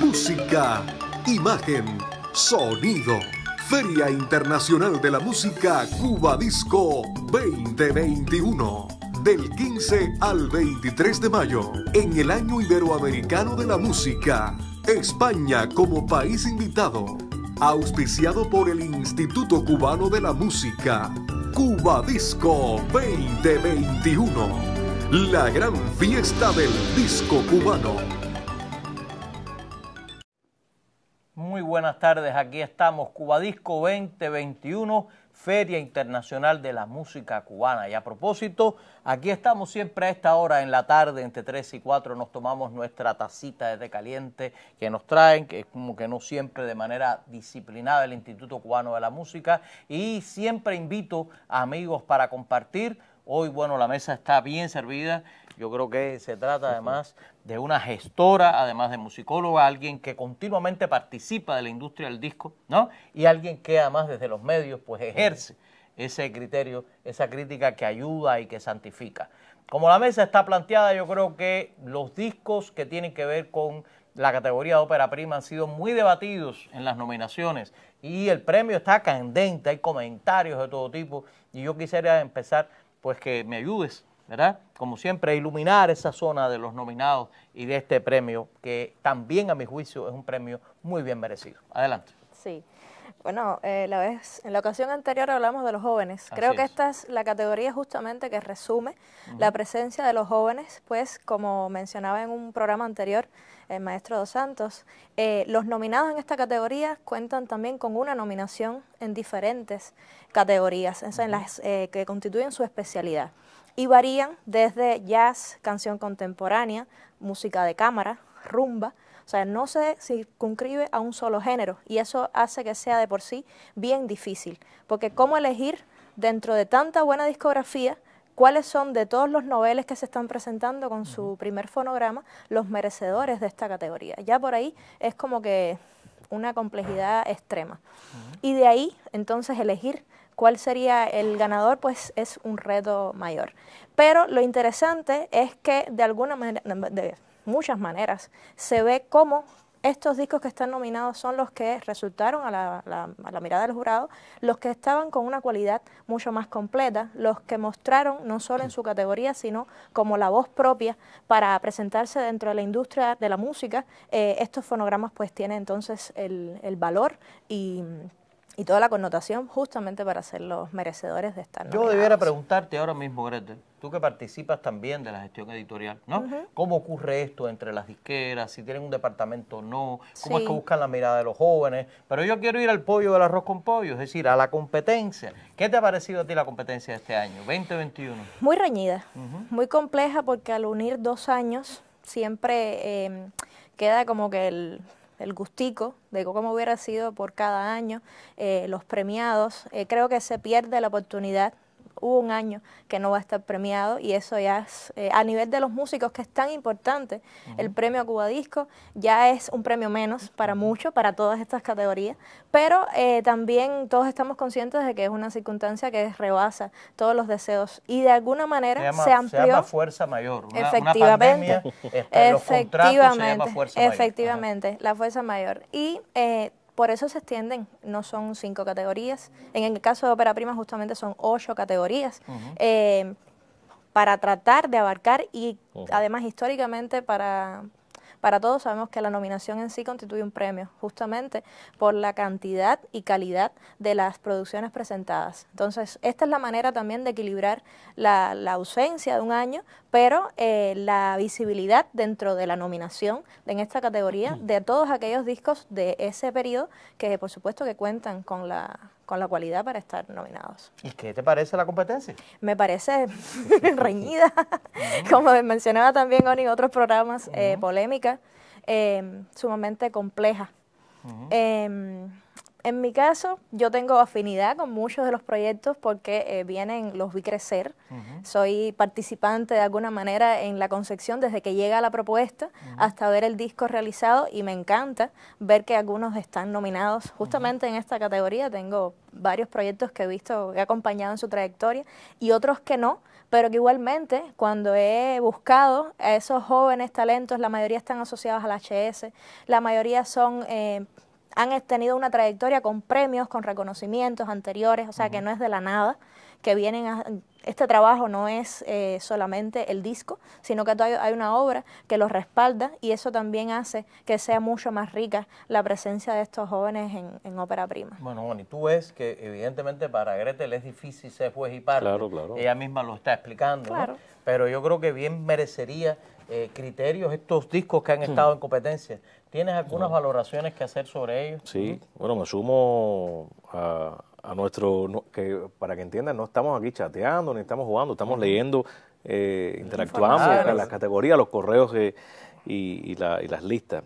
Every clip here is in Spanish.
Música, imagen, sonido. Feria Internacional de la Música Cuba Disco 2021. Del 15 al 23 de mayo, en el Año Iberoamericano de la Música, España como país invitado, auspiciado por el Instituto Cubano de la Música, Cuba Disco 2021, la gran fiesta del disco cubano. buenas tardes. Aquí estamos, Cubadisco 2021, Feria Internacional de la Música Cubana. Y a propósito, aquí estamos siempre a esta hora en la tarde, entre 3 y 4, nos tomamos nuestra tacita de té caliente que nos traen, que es como que no siempre de manera disciplinada el Instituto Cubano de la Música. Y siempre invito a amigos para compartir Hoy, bueno, la mesa está bien servida. Yo creo que se trata además de una gestora, además de musicóloga, alguien que continuamente participa de la industria del disco, ¿no? Y alguien que además desde los medios pues ejerce ese criterio, esa crítica que ayuda y que santifica. Como la mesa está planteada, yo creo que los discos que tienen que ver con la categoría de ópera prima han sido muy debatidos en las nominaciones y el premio está candente, hay comentarios de todo tipo y yo quisiera empezar pues que me ayudes, ¿verdad? Como siempre, a iluminar esa zona de los nominados y de este premio, que también a mi juicio es un premio muy bien merecido. Adelante. Sí. Bueno, eh, la vez, en la ocasión anterior hablamos de los jóvenes. Creo que esta es la categoría justamente que resume la presencia de los jóvenes, pues como mencionaba en un programa anterior el maestro Dos Santos, eh, los nominados en esta categoría cuentan también con una nominación en diferentes categorías, en las eh, que constituyen su especialidad. Y varían desde jazz, canción contemporánea, música de cámara, rumba, o sea, no se circunscribe a un solo género y eso hace que sea de por sí bien difícil, porque cómo elegir dentro de tanta buena discografía cuáles son de todos los noveles que se están presentando con su primer fonograma los merecedores de esta categoría. Ya por ahí es como que una complejidad extrema. Y de ahí, entonces, elegir cuál sería el ganador, pues es un reto mayor. Pero lo interesante es que de alguna manera muchas maneras. Se ve cómo estos discos que están nominados son los que resultaron a la, mirada del jurado, los que estaban con una cualidad mucho más completa, los que mostraron no solo en su categoría, sino como la voz propia para presentarse dentro de la industria de la música. Eh, estos fonogramas pues tienen entonces el, valor y y toda la connotación justamente para ser los merecedores de esta Nominados. Yo debiera preguntarte ahora mismo, Gretel, tú que participas también de la gestión editorial, ¿no? ¿Cómo ocurre esto entre las disqueras? Si tienen un departamento o no, cómo es que buscan la mirada de los jóvenes. Pero yo quiero ir al pollo del arroz con pollo, es decir, a la competencia. ¿Qué te ha parecido a ti la competencia de este año, 2021? Muy reñida, muy compleja porque al unir dos años siempre em, queda como que el el gustico de cómo hubiera sido por cada año, eh, los premiados. Eh, creo que se pierde la oportunidad hubo un año que no va a estar premiado y eso ya es, eh, a nivel de los músicos, que es tan importante, el premio Cubadisco ya es un premio menos para muchos, para todas estas categorías, pero eh, también todos estamos conscientes de que es una circunstancia que rebasa todos los deseos y de alguna manera se, amplió. Se fuerza mayor. Una, efectivamente. Una pandemia, efectivamente. Eh, efectivamente, la fuerza mayor. Y eh, por eso se extienden, no son cinco categorías. En el caso de Opera prima justamente son ocho categorías. Eh, para tratar de abarcar y además históricamente para, para todos sabemos que la nominación en sí constituye un premio, justamente por la cantidad y calidad de las producciones presentadas. Entonces, esta es la manera también de equilibrar la, ausencia de un año, pero eh, la visibilidad dentro de la nominación en esta categoría de todos aquellos discos de ese periodo que, por supuesto, que cuentan con la con la cualidad para estar nominados. ¿Y qué te parece la competencia? Me parece reñida, mm. como mencionaba también Oni, otros programas, eh, mm. polémica, eh, sumamente compleja. Mm. Em, en mi caso, yo tengo afinidad con muchos de los proyectos porque eh, vienen, los vi crecer. Soy participante de alguna manera en la concepción desde que llega la propuesta hasta ver el disco realizado y me encanta ver que algunos están nominados justamente en esta categoría. Tengo varios proyectos que he visto, he acompañado en su trayectoria y otros que no, pero que igualmente cuando he buscado a esos jóvenes talentos, la mayoría están asociados al HS, la mayoría son... Eh, han tenido una trayectoria con premios, con reconocimientos anteriores, o sea que no es de la nada que vienen a... Este trabajo no es eh, solamente el disco, sino que hay una obra que los respalda y eso también hace que sea mucho más rica la presencia de estos jóvenes en, ópera prima. Bueno, bueno, y tú ves que evidentemente para Gretel es difícil ser juez y parte. Claro, claro. Ella misma lo está explicando. Claro. Pero yo creo que bien merecería eh, criterios estos discos que han hmm. estado en competencia. ¿Tienes algunas valoraciones que hacer sobre ellos? Sí, bueno, me sumo a a nuestro, que para que entiendan, no estamos aquí chateando ni estamos jugando, estamos leyendo, eh, interactuamos las categorías, los correos que, eh, y, las listas.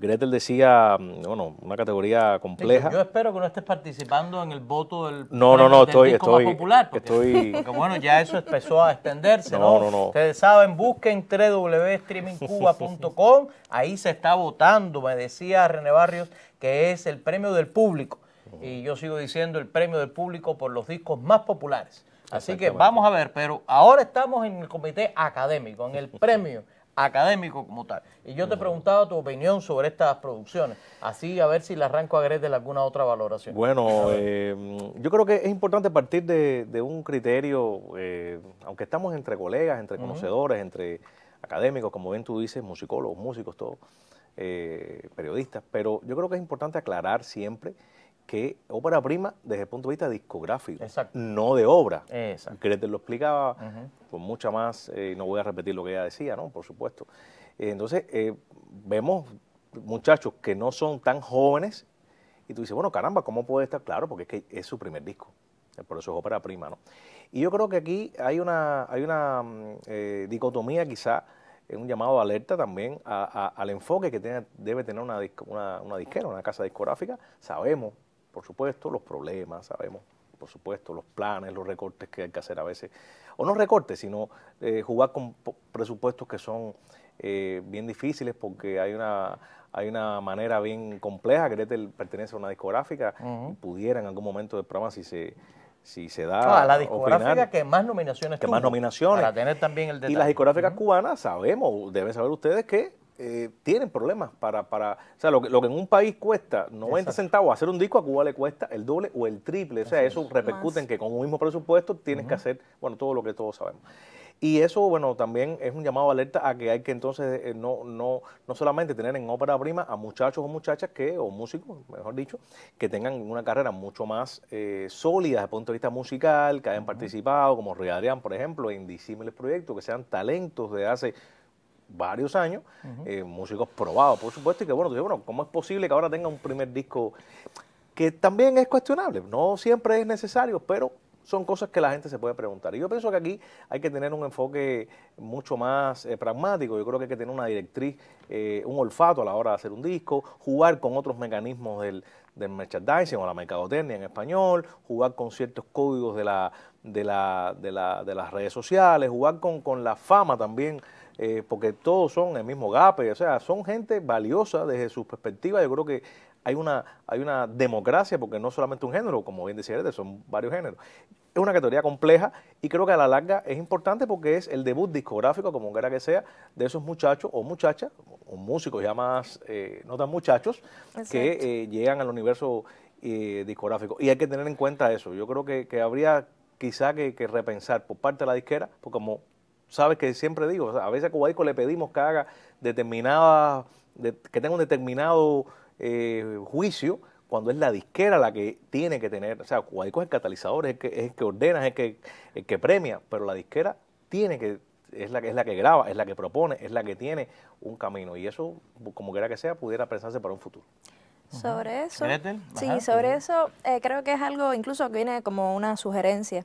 Gretel decía, mm, bueno, una categoría compleja. Yo, espero que no estés participando en el voto del no, no, no, estoy, popular, porque, estoy... bueno, ya eso empezó a extenderse, ¿no? Ustedes saben, busquen www.streamingcuba.com, ahí se está votando, me decía René Barrios, que es el premio del público y yo sigo diciendo el premio del público por los discos más populares. Así que vamos a ver, pero ahora estamos en el comité académico, en el premio académico como tal. Y yo te preguntaba tu opinión sobre estas producciones, así a ver si le arranco a Gretel alguna otra valoración. Bueno, eh, yo creo que es importante partir de, un criterio, eh, aunque estamos entre colegas, entre conocedores, entre académicos, como bien tú dices, musicólogos, músicos, todos, eh, periodistas, pero yo creo que es importante aclarar siempre que ópera prima desde el punto de vista discográfico, no de obra. Exacto. te lo explicaba con pues mucha más, eh, no voy a repetir lo que ella decía, ¿no? Por supuesto. Eh, entonces, eh, vemos muchachos que no son tan jóvenes y tú dices, bueno, caramba, ¿cómo puede estar claro? Porque es que es su primer disco, por eso es ópera prima, ¿no? Y yo creo que aquí hay una, hay una mm, dicotomía quizá es un llamado de alerta también al enfoque que tiene, debe tener una disquera, una casa discográfica. Sabemos por supuesto, los problemas, sabemos, por supuesto, los planes, los recortes que hay que hacer a veces, o no recortes, sino eh, jugar con presupuestos que son eh, bien difíciles porque hay una hay una manera bien compleja, que pertenece a una discográfica y pudiera en algún momento del programa si se si se da A la discográfica que más nominaciones que más nominaciones para tener también el detalle. y las discográficas cubanas sabemos deben saber ustedes que eh, tienen problemas para, para o sea, lo que, lo que en un país cuesta 90 centavos hacer un disco, a Cuba le cuesta el doble o el triple. O sea, eso, repercute en que con un mismo presupuesto tienes que hacer, bueno, todo lo que todos sabemos. Y eso, bueno, también es un llamado alerta a que hay que entonces eh, no, no, solamente tener en ópera prima a muchachos o muchachas que, o músicos, mejor dicho, que tengan una carrera mucho más eh, sólida desde el punto de vista musical, que hayan participado, como Adrián, por ejemplo, en disímiles proyectos, que sean talentos de hace varios años, eh, músicos probados, por supuesto, y que bueno, bueno, ¿cómo es posible que ahora tenga un primer disco que también es cuestionable? No siempre es necesario, pero son cosas que la gente se puede preguntar. Y yo pienso que aquí hay que tener un enfoque mucho más eh, pragmático, yo creo que hay que tener una directriz, eh, un olfato a la hora de hacer un disco, jugar con otros mecanismos del, merchandising o la mercadotecnia en español, jugar con ciertos códigos de, la, de, la, de, la, de las redes sociales, jugar con, con la fama también eh, porque todos son el mismo GAPE, o sea, son gente valiosa desde su perspectiva. Yo creo que hay una, hay una democracia, porque no solamente un género, como bien decía son varios géneros. Es una categoría compleja y creo que a la larga es importante porque es el debut discográfico, como quiera que sea, de esos muchachos o muchachas, o músicos ya más, eh, no tan muchachos, que eh, llegan al universo discográfico. Y hay que tener en cuenta eso. Yo creo que, habría quizá que, que repensar por parte de la disquera, porque como sabes que siempre digo, a veces a Cubaico le pedimos que haga determinada, que tenga un determinado eh, juicio cuando es la disquera la que tiene que tener, o sea, Cubaico es el catalizador, es el que, ordena, es el que, premia, pero la disquera tiene que es la, es la que graba, es la que propone, es la que tiene un camino. Y eso, como quiera que sea, pudiera pensarse para un futuro. Sobre eso, sí, sobre eso eh, creo que es algo incluso que viene como una sugerencia.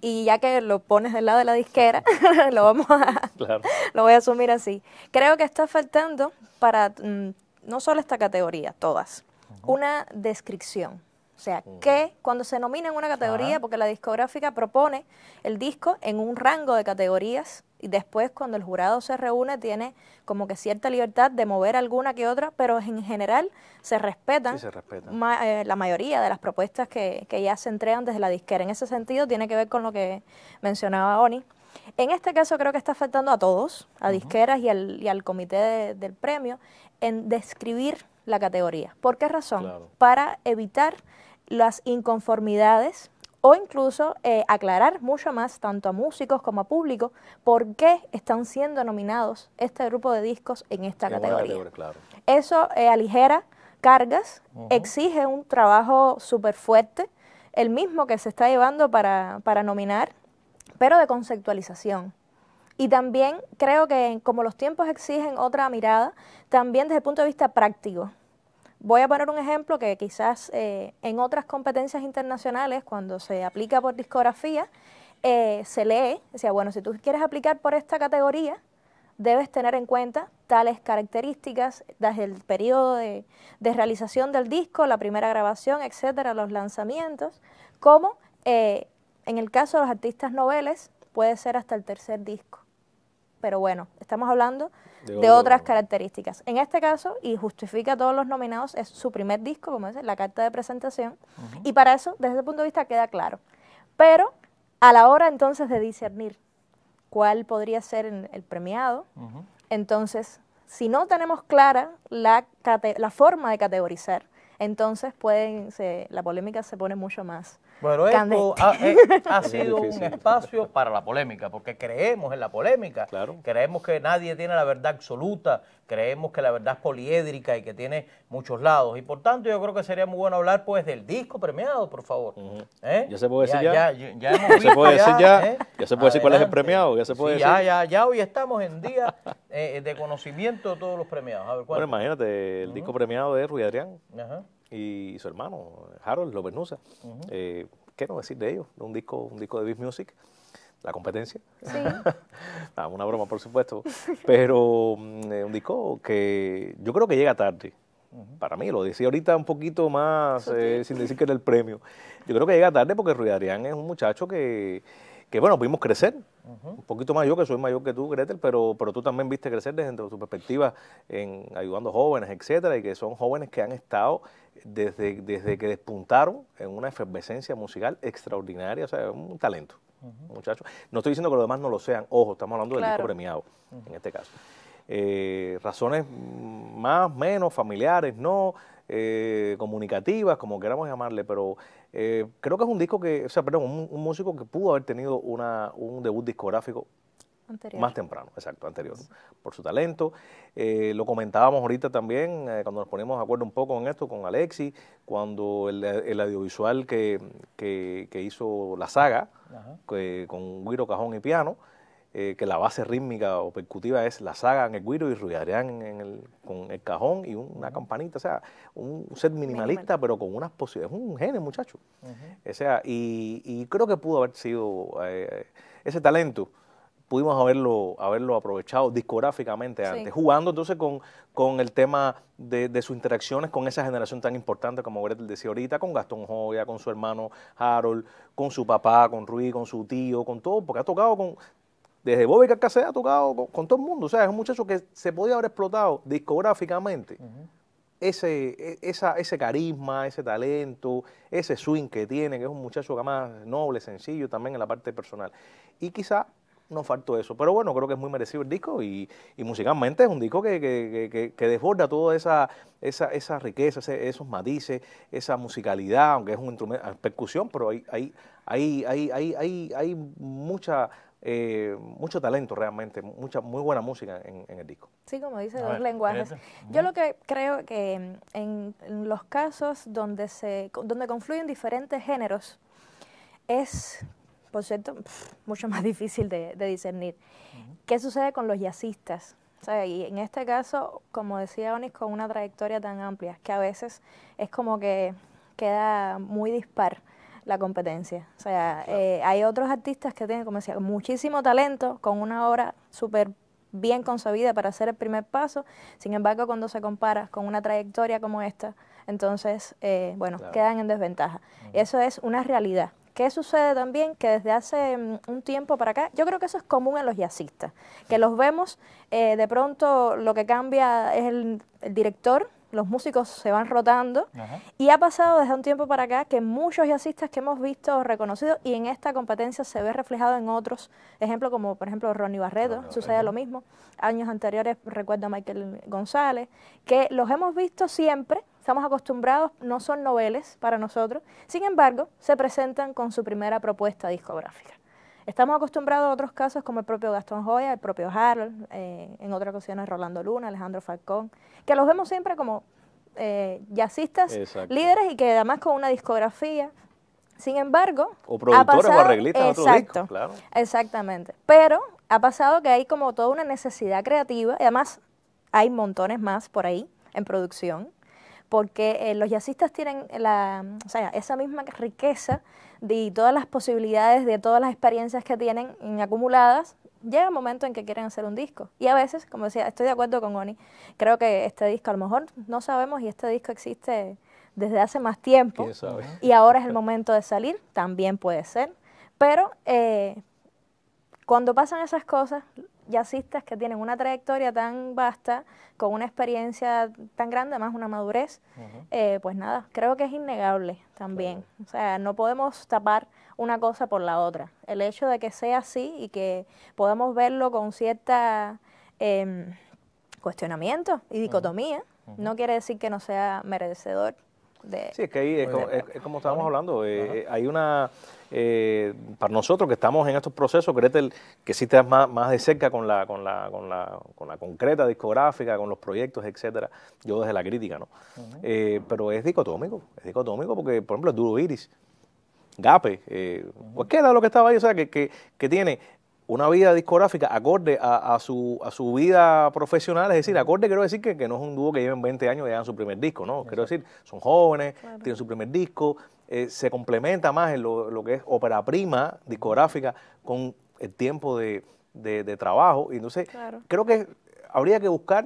Y ya que lo pones del lado de la disquera, lo vamos a, lo voy a asumir así. Creo que está faltando para mm, no solo esta categoría, todas, una descripción o sea, mm. que cuando se nomina en una categoría, porque la discográfica propone el disco en un rango de categorías y después cuando el jurado se reúne tiene como que cierta libertad de mover alguna que otra, pero en general se respetan, eh, la mayoría de las propuestas que, ya se entregan desde la disquera. En ese sentido tiene que ver con lo que mencionaba Oni. En este caso creo que está afectando a todos, a disqueras y al, y al comité del premio, en describir la categoría. ¿Por qué razón? Para evitar las inconformidades o incluso eh, aclarar mucho más tanto a músicos como a público por qué están siendo nominados este grupo de discos en esta categoría. Eso eh, aligera cargas, exige un trabajo súper fuerte, el mismo que se está llevando para nominar, pero de conceptualización. Y también creo que como los tiempos exigen otra mirada, también desde el punto de vista práctico Voy a poner un ejemplo que quizás eh, en otras competencias internacionales, cuando se aplica por discografía, eh, se lee, decía, bueno, si tú quieres aplicar por esta categoría, debes tener en cuenta tales características, desde el periodo de, realización del disco, la primera grabación, etcétera, los lanzamientos, como eh, en el caso de los artistas noveles, puede ser hasta el tercer disco pero bueno, estamos hablando de, otras características. En este caso, y justifica a todos los nominados, es su primer disco, como dice, la carta de presentación, y para eso, desde ese punto de vista, queda claro. Pero a la hora entonces de discernir cuál podría ser el premiado, entonces, si no tenemos clara la, la forma de categorizar, entonces pueden, la polémica se pone mucho más bueno, esto ha, eh, sido un espacio para la polémica, porque creemos en la polémica, claro. creemos que nadie tiene la verdad absoluta, creemos que la verdad es poliédrica y que tiene muchos lados. Y por tanto, yo creo que sería muy bueno hablar pues del disco premiado, por favor. ¿Eh? ¿Ya se puede decir ya? Ya, se puede decir ¿eh? ya, se puede decir cuál es el premiado, ya se puede Ya, ya, hoy estamos en día de conocimiento de todos los premiados. A ver, bueno, imagínate, el disco premiado de Rui Adrián. Ajá y su hermano, Harold López eh, ¿Qué no decir de ellos? un disco, un disco de Beat Music, la competencia. Ah, una broma, por supuesto. Pero mm, un disco que yo creo que llega tarde. Para mí, lo decía ahorita un poquito más, eh, sin decir que era el premio. Yo creo que llega tarde porque Rui Adrián es un muchacho que, que bueno, pudimos crecer, un poquito más yo que soy mayor que tú, Gretel, pero, pero tú también viste crecer desde tu perspectiva en ayudando jóvenes, etcétera, y que son jóvenes que han estado desde, desde que despuntaron en una efervescencia musical extraordinaria, o sea, un talento, muchachos. No estoy diciendo que los demás no lo sean, ojo, estamos hablando del disco premiado, en este caso. Eh, razones más, menos, familiares, no, eh, comunicativas, como queramos llamarle, pero eh, creo que es un disco que, o sea, perdón, un, músico que pudo haber tenido una, un debut discográfico Más temprano, exacto, anterior. Por su talento. Eh, lo comentábamos ahorita también, cuando nos ponemos de acuerdo un poco en esto con Alexi, cuando el, audiovisual que, que, hizo la saga, con Guiro Cajón y Piano, eh, que la base rítmica o percutiva es la saga en el guiro y ruidarían en el, con el cajón y una campanita, o sea, un set minimalista pero con unas posibilidades, un genio muchacho. O sea, y, creo que pudo haber sido eh, ese talento pudimos haberlo, haberlo aprovechado discográficamente antes, jugando entonces con, el tema de, sus interacciones con esa generación tan importante como Gretel decía ahorita, con Gastón Joya, con su hermano Harold, con su papá, con Ruiz, con su tío, con todo, porque ha tocado con desde Bobby Carcassé ha tocado con, todo el mundo. O sea, es un muchacho que se podía haber explotado discográficamente. Ese, e, ese carisma, ese talento, ese swing que tiene, que es un muchacho que más noble, sencillo también en la parte personal. Y quizá no faltó eso, pero bueno, creo que es muy merecido el disco y, musicalmente es un disco que, que, desborda toda esa, esa, riqueza, esos matices, esa musicalidad, aunque es un instrumento, percusión, pero hay, hay, hay, hay, hay, hay mucha eh, mucho talento realmente, mucha muy buena música en, el disco. Sí, como dice, los lenguajes. Yo lo que creo que en, los casos donde, se, donde confluyen diferentes géneros es, por cierto, mucho más difícil de, de discernir. ¿Qué sucede con los jazzistas? y en este caso, como decía Onis, con una trayectoria tan amplia que a veces es como que queda muy dispar la competencia. O sea, eh, hay otros artistas que tienen, como decía, muchísimo talento, con una obra súper bien concebida para hacer el primer paso, sin embargo, cuando se compara con una trayectoria como esta, entonces, eh, bueno, quedan en desventaja. Eso es una realidad. ¿Qué sucede también? Que desde hace mm, un tiempo para acá, yo creo que eso es común en los jazzistas, que los vemos, eh, de pronto lo que cambia es el, el director, los músicos se van rotando y ha pasado desde un tiempo para acá que muchos jazzistas que hemos visto reconocidos y en esta competencia se ve reflejado en otros ejemplos como por ejemplo Ronnie Barreto, sucede lo mismo, años anteriores recuerdo a Michael González, que los hemos visto siempre, estamos acostumbrados, no son noveles para nosotros, sin embargo se presentan con su primera propuesta discográfica. Estamos acostumbrados a otros casos como el propio Gastón Joya, el propio Harold, eh, en otras ocasiones Rolando Luna, Alejandro Falcón, que los vemos siempre como eh, jazzistas líderes y que además con una discografía. Sin embargo, o productores o arreglistas exacto, claro. Exactamente. Pero ha pasado que hay como toda una necesidad creativa y además hay montones más por ahí en producción, porque eh, los jazzistas tienen la, o sea, esa misma riqueza de todas las posibilidades, de todas las experiencias que tienen acumuladas, llega el momento en que quieren hacer un disco. Y a veces, como decía, estoy de acuerdo con Oni, creo que este disco a lo mejor no sabemos y este disco existe desde hace más tiempo y ahora es el momento de salir, también puede ser, pero eh, cuando pasan esas cosas, jazzistas que tienen una trayectoria tan vasta, con una experiencia tan grande, más una madurez, eh, pues nada, creo que es innegable también. O sea, no podemos tapar una cosa por la otra. El hecho de que sea así y que podamos verlo con cierta eh, cuestionamiento y dicotomía, no quiere decir que no sea merecedor sí, es que ahí, es como, estábamos hablando, eh, eh, hay una... Eh, para nosotros que estamos en estos procesos, Gretel, que sí estás más, más de cerca con la, con, la, con, la, con la concreta discográfica, con los proyectos, etcétera, yo desde la crítica, ¿no? pero es dicotómico, es dicotómico porque, por ejemplo, el duro iris, Gape, eh, uh lo que estaba ahí, o sea, que, que, que tiene una vida discográfica acorde a, su, a su vida profesional, es decir, acorde quiero decir que, no es un dúo que lleven 20 años y hagan su primer disco, ¿no? Quiero decir, son jóvenes, tienen su primer disco, eh, se complementa más en lo, que es ópera prima discográfica con el tiempo de, trabajo. Y entonces, creo que habría que buscar,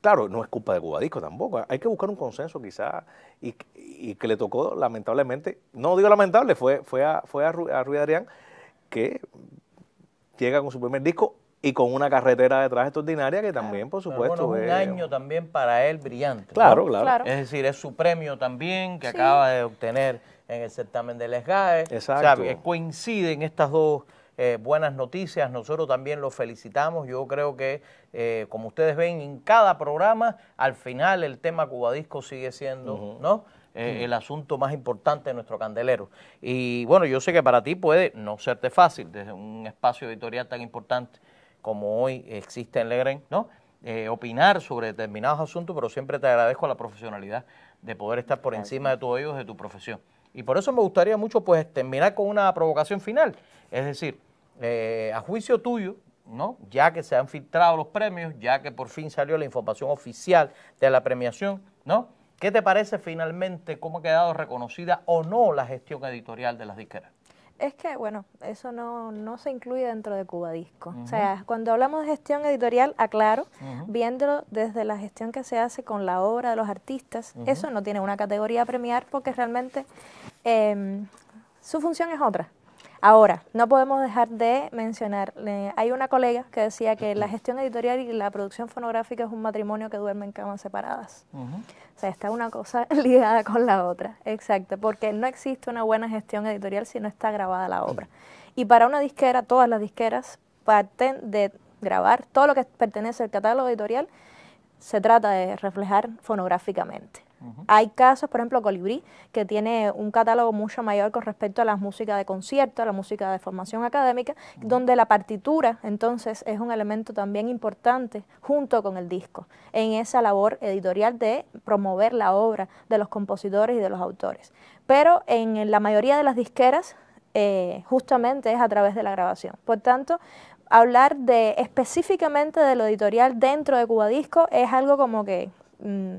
claro, no es culpa de Cuba Disco tampoco, hay que buscar un consenso quizás, y, que le tocó lamentablemente, no digo lamentable, fue, fue, a, fue a, Adrián que llega con su primer disco y con una carretera detrás extraordinaria que también, por supuesto. es un año también para él brillante. Claro, claro, Es decir, es su premio también que acaba de obtener en el certamen de Les Les Exacto. O sea, coinciden estas dos eh, buenas noticias. Nosotros también lo felicitamos. Yo creo que, eh, como ustedes ven, en cada programa, al final el tema Cubadisco sigue siendo, ¿no? Eh, mm. el asunto más importante de nuestro candelero. Y bueno, yo sé que para ti puede no serte fácil desde un espacio editorial tan importante como hoy existe en Legren, ¿no? Eh, opinar sobre determinados asuntos, pero siempre te agradezco la profesionalidad de poder estar por encima de todos ellos de tu profesión. Y por eso me gustaría mucho pues terminar con una provocación final. Es decir, eh, a juicio tuyo, ¿no? ya que se han filtrado los premios, ya que por fin salió la información oficial de la premiación, ¿no? ¿Qué te parece finalmente cómo ha quedado reconocida o no la gestión editorial de las disqueras? Es que, bueno, eso no, se incluye dentro de Cuba Disco. O sea, cuando hablamos de gestión editorial, aclaro, viéndolo desde la gestión que se hace con la obra de los artistas, eso no tiene una categoría a premiar porque realmente em, su función es otra. Ahora, no podemos dejar de mencionar, hay una colega que decía que la gestión editorial y la producción fonográfica es un matrimonio que duerme en camas separadas. O sea, está una cosa ligada con la otra, exacto, porque no existe una buena gestión editorial si no está grabada la obra. Y para una disquera, todas las disqueras parten de grabar todo lo que pertenece al catálogo editorial, se trata de reflejar fonográficamente. Hay casos, por ejemplo, Colibrí, que tiene un catálogo mucho mayor con respecto a la música de concierto, a la música de formación académica, donde la partitura entonces es un elemento también importante junto con el disco, en esa labor editorial de promover la obra de los compositores y de los autores. Pero en la mayoría de las disqueras, eh, justamente es a través de la grabación. Por tanto, hablar de específicamente de lo editorial dentro de Cuba Disco es algo como que... Mm,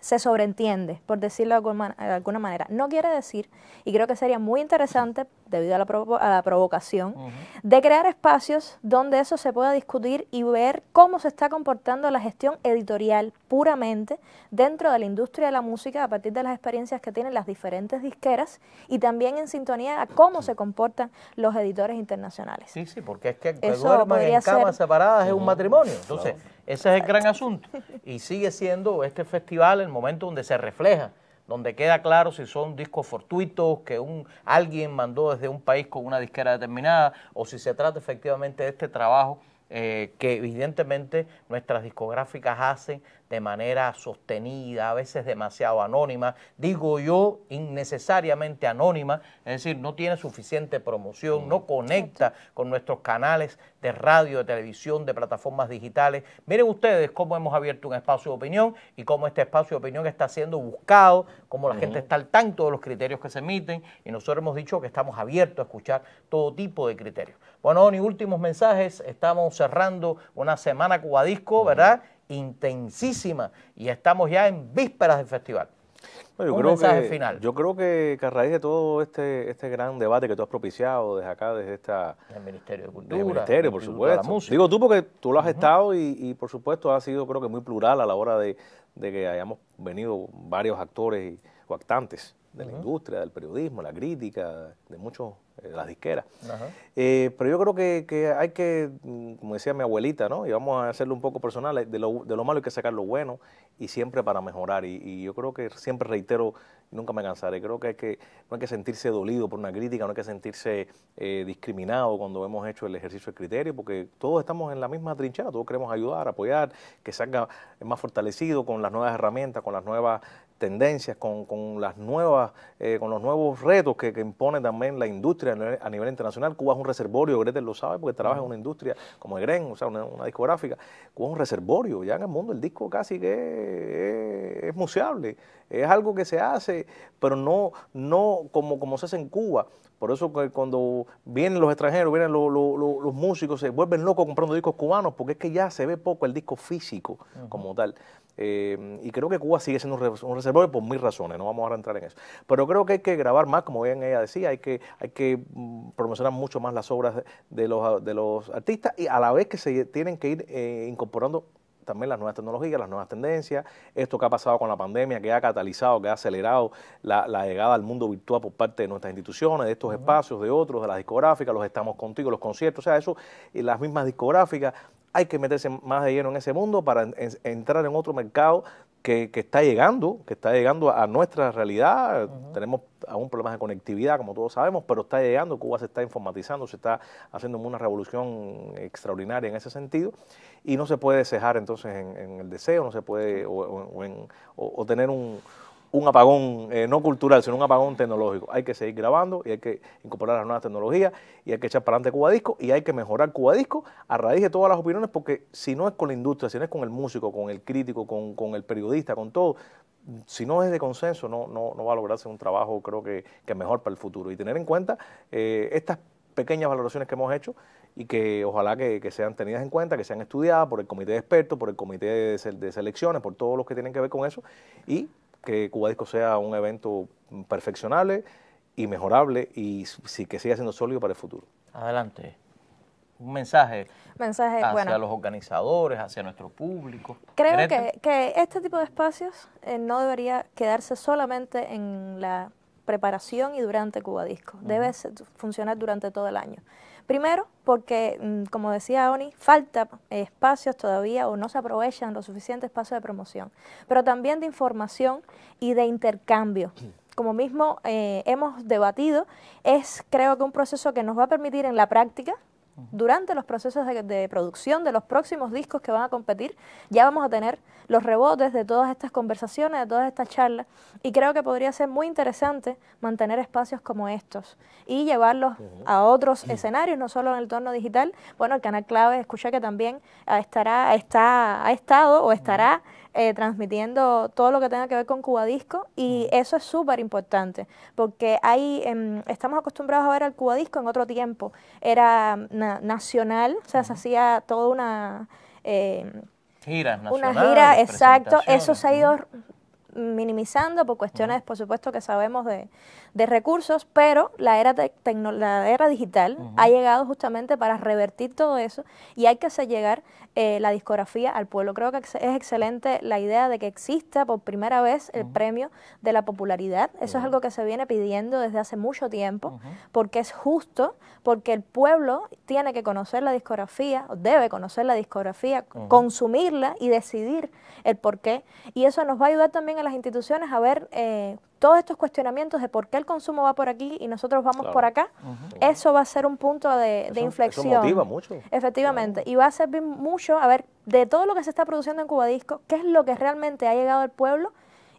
se sobreentiende, por decirlo de alguna manera. No quiere decir, y creo que sería muy interesante, debido a la, provocación, de crear espacios donde eso se pueda discutir y ver cómo se está comportando la gestión editorial puramente dentro de la industria de la música a partir de las experiencias que tienen las diferentes disqueras y también en sintonía a cómo se comportan los editores internacionales. Sí, sí, porque es que, duerman en camas separadas es un matrimonio. Entonces... Ese es el gran asunto. Y sigue siendo este festival el momento donde se refleja, donde queda claro si son discos fortuitos que un, alguien mandó desde un país con una disquera determinada o si se trata efectivamente de este trabajo eh, que evidentemente nuestras discográficas hacen de manera sostenida, a veces demasiado anónima, digo yo, innecesariamente anónima, es decir, no tiene suficiente promoción, no conecta con nuestros canales de radio, de televisión, de plataformas digitales. Miren ustedes cómo hemos abierto un espacio de opinión y cómo este espacio de opinión está siendo buscado, cómo la gente está al tanto de los criterios que se emiten y nosotros hemos dicho que estamos abiertos a escuchar todo tipo de criterios. Bueno, ni últimos mensajes, estamos cerrando una semana cubadisco, ¿verdad? intensísima y estamos ya en vísperas del festival. Un mensaje final. Yo creo que, a raíz de todo este, este gran debate que tú has propiciado desde acá, desde esta... El Ministerio de Cultura. Ministerio, por supuesto. Digo tú porque tú lo has estado y, y, por supuesto ha sido creo que muy plural a la hora de, de que hayamos venido varios actores o actantes de la industria, del periodismo, la crítica, de muchos, eh, las disqueras. Eh, pero yo creo que, que, hay que, mm, como decía mi abuelita, ¿no? y vamos a hacerlo un poco personal, eh, de lo, de lo malo hay que sacar lo bueno y siempre para mejorar. Y, yo creo que siempre reitero, nunca me cansaré, creo que, hay que no hay que sentirse dolido por una crítica, no hay que sentirse discriminado cuando hemos hecho el ejercicio de criterio, porque todos estamos en la misma trinchera, todos queremos ayudar, apoyar, que salga más fortalecido con las nuevas herramientas, con las nuevas tendencias, con, con las nuevas, eh, con los nuevos retos que, impone también la industria a nivel, internacional. Cuba es un reservorio, Grete lo sabe porque trabaja en una industria como EGREN, o sea, una, discográfica. Cuba es un reservorio, ya en el mundo el disco casi que es, es museable, es algo que se hace, pero no, no como, como se hace en Cuba, por eso que cuando vienen los extranjeros, vienen los, los, los, músicos, se vuelven locos comprando discos cubanos, porque es que ya se ve poco el disco físico como tal. Eh, y creo que Cuba sigue siendo un reservorio por mil razones, no vamos a entrar en eso. Pero creo que hay que grabar más, como bien ella decía, hay que, hay que mm, promocionar mucho más las obras de los, de los artistas y a la vez que se tienen que ir eh, incorporando también las nuevas tecnologías, las nuevas tendencias, esto que ha pasado con la pandemia, que ha catalizado, que ha acelerado la, llegada al mundo virtual por parte de nuestras instituciones, de estos espacios, de otros, de las discográficas, los estamos contigo, los conciertos, o sea, eso, y las mismas discográficas hay que meterse más de lleno en ese mundo para entrar en otro mercado que, está llegando, que está llegando a nuestra realidad. Tenemos aún problemas de conectividad, como todos sabemos, pero está llegando. Cuba se está informatizando, se está haciendo una revolución extraordinaria en ese sentido. Y no se puede cejar entonces en, el deseo, no se puede, o, o tener un, un apagón eh, no cultural, sino un apagón tecnológico. Hay que seguir grabando y hay que incorporar las nuevas tecnologías y hay que echar para adelante Disco y hay que mejorar Disco a raíz de todas las opiniones porque si no es con la industria, si no es con el músico, con el crítico, con, el periodista, con todo, si no es de consenso no, no, no va a lograrse un trabajo creo que, que mejor para el futuro. Y tener en cuenta eh, estas pequeñas valoraciones que hemos hecho y que ojalá que, sean tenidas en cuenta, que sean estudiadas por el comité de expertos, por el comité de, selecciones, por todos los que tienen que ver con eso y que Cuba Disco sea un evento perfeccionable y mejorable y sí, que siga siendo sólido para el futuro. Adelante. Un mensaje, mensaje hacia los organizadores, hacia nuestro público. Creo que, este tipo de espacios eh, no debería quedarse solamente en la preparación y durante Cuba Disco. Debe funcionar durante todo el año. Primero, porque, mm, como decía Oni, falta espacios todavía o no se aprovechan los suficientes espacios de promoción, pero también de información y de intercambio. Como mismo eh, hemos debatido, es creo que un proceso que nos va a permitir en la práctica durante los procesos de, producción de los próximos discos que van a competir, ya vamos a tener los rebotes de todas estas conversaciones, de todas estas charlas, y creo que podría ser muy interesante mantener espacios como estos y llevarlos a otros escenarios, no solo en el torno digital. Bueno, el canal clave, escucha que también ah, estará, ha estado o estará eh, transmitiendo todo lo que tenga que ver con Cubadisco y eso es súper importante porque ahí em, estamos acostumbrados a ver al Cubadisco en otro tiempo. Era mm, nacional, o sea, se hacía toda una... Eh, una gira, exacto, eso se ha ido minimizando por cuestiones, por supuesto, que sabemos de, de recursos, pero la era, de la era digital ha llegado justamente para revertir todo eso y hay que hacer llegar eh, la discografía al pueblo. Creo que es excelente la idea de que exista por primera vez el premio de la popularidad. Eso es algo que se viene pidiendo desde hace mucho tiempo, porque es justo, porque el pueblo tiene que conocer la discografía, debe conocer la discografía, consumirla y decidir el por qué. Y eso nos va a ayudar también a las instituciones a ver eh, todos estos cuestionamientos de por qué el consumo va por aquí y nosotros vamos por acá, eso va a ser un punto de, inflexión. Efectivamente, y va a servir mucho a ver de todo lo que se está produciendo en Cubadisco, qué es lo que realmente ha llegado al pueblo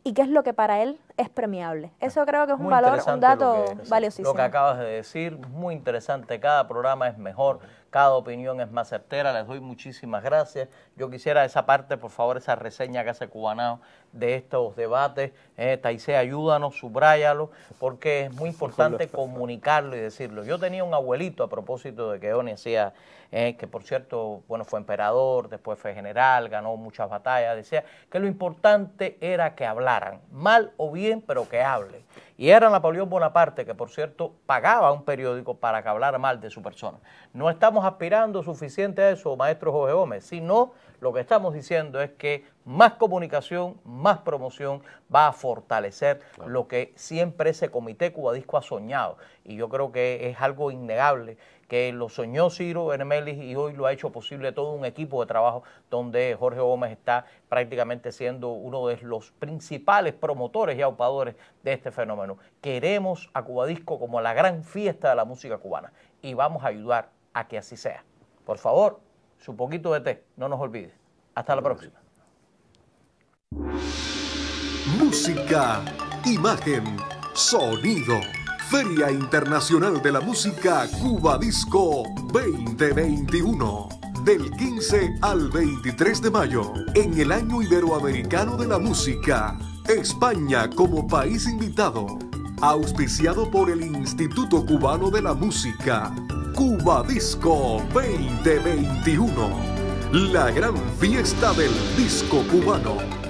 y qué es lo que para él es premiable. Ah, Eso creo que es un valor, un dato valiosísimo. Lo que acabas de decir, muy interesante. Cada programa es mejor, cada opinión es más certera. Les doy muchísimas gracias. Yo quisiera esa parte, por favor, esa reseña que hace Cubanao de estos debates. Eh, Taise, ayúdanos, subráyalo, porque es muy importante comunicarlo y decirlo. Yo tenía un abuelito a propósito de que Oni decía, eh, que por cierto, bueno, fue emperador, después fue general, ganó muchas batallas. Decía que lo importante era que hablaran, mal o bien pero que hable. Y era Napoleón Bonaparte que, por cierto, pagaba un periódico para que hablara mal de su persona. No estamos aspirando suficiente a eso, maestro Jorge Gómez, sino lo que estamos diciendo es que más comunicación, más promoción va a fortalecer lo que siempre ese comité cubadisco ha soñado. Y yo creo que es algo innegable que lo soñó Ciro Hermelis y hoy lo ha hecho posible todo un equipo de trabajo donde Jorge Gómez está prácticamente siendo uno de los principales promotores y aupadores de este fenómeno. Queremos a Cubadisco como la gran fiesta de la música cubana y vamos a ayudar a que así sea. Por favor, su poquito de té, no nos olvide. Hasta la próxima. Música, imagen, sonido. Feria Internacional de la Música Cuba Disco 2021. Del 15 al 23 de mayo, en el Año Iberoamericano de la Música, España como país invitado, auspiciado por el Instituto Cubano de la Música, Cuba Disco 2021, la gran fiesta del disco cubano.